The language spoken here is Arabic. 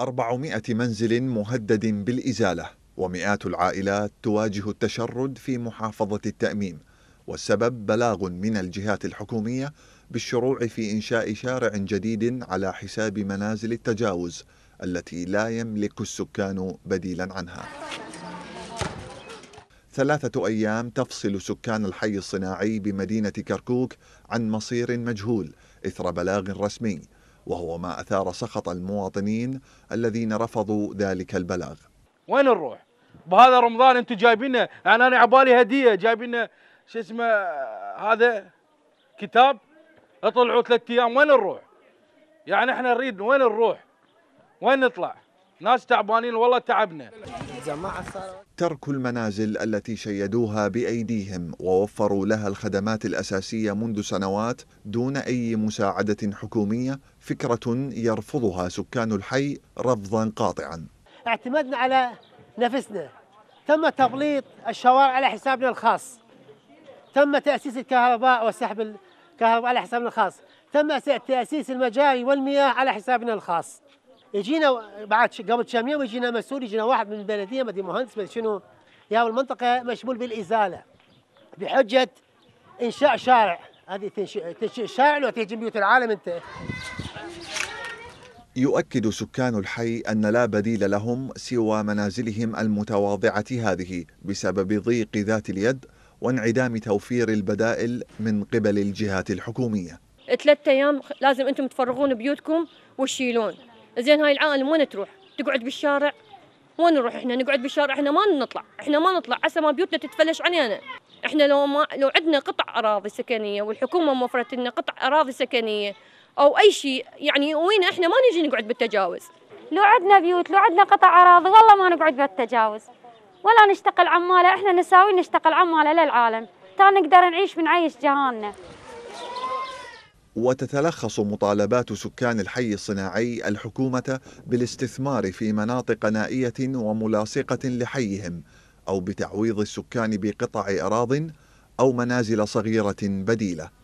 400 منزل مهدد بالإزالة ومئات العائلات تواجه التشرد في محافظة التأميم والسبب بلاغ من الجهات الحكومية بالشروع في إنشاء شارع جديد على حساب منازل التجاوز التي لا يملك السكان بديلا عنها ثلاثة أيام تفصل سكان الحي الصناعي بمدينة كركوك عن مصير مجهول إثر بلاغ رسمي وهو ما أثار سخط المواطنين الذين رفضوا ذلك البلاغ وين نروح؟ بهذا رمضان انتم جايبين يعني انا عبالي هديه جايبين شو اسمه هذا كتاب اطلعوا ثلاث ايام وين نروح؟ يعني احنا نريد وين نروح؟ وين نطلع؟ ناس تعبانين والله تعبنا ترك المنازل التي شيدوها بأيديهم ووفروا لها الخدمات الأساسية منذ سنوات دون أي مساعدة حكومية فكرة يرفضها سكان الحي رفضا قاطعا اعتمدنا على نفسنا تم تبليط الشوارع على حسابنا الخاص تم تأسيس الكهرباء وسحب الكهرباء على حسابنا الخاص تم تأسيس المجاري والمياه على حسابنا الخاص يجينا بعد قبل كم يوم يجينا مسؤول يجينا واحد من البلديه ما مهندس ما شنو يا المنطقه مشمول بالازاله بحجه انشاء شارع هذه تنشئ شارع لو تهجم بيوت العالم انت يؤكد سكان الحي أن لا بديل لهم سوى منازلهم المتواضعة هذه بسبب ضيق ذات اليد وانعدام توفير البدائل من قبل الجهات الحكومية ثلاثة أيام لازم أنتم تفرغون بيوتكم وتشيلون زين هاي العالم وين تروح تقعد بالشارع وين نروح احنا نقعد بالشارع احنا ما نطلع احنا ما نطلع عسى ما بيوتنا تتفلش علينا احنا لو ما لو عندنا قطع اراضي سكنيه والحكومه موفرت لنا قطع اراضي سكنيه او اي شيء يعني وين احنا ما نجي نقعد بالتجاوز لو عندنا بيوت لو عندنا قطع اراضي والله ما نقعد بالتجاوز ولا نشتغل عماله احنا نساوي نشتغل عماله للعالم تا نقدر نعيش عيش جهاننا وتتلخص مطالبات سكان الحي الصناعي الحكومة بالاستثمار في مناطق نائية وملاصقة لحيهم أو بتعويض السكان بقطع أراض أو منازل صغيرة بديلة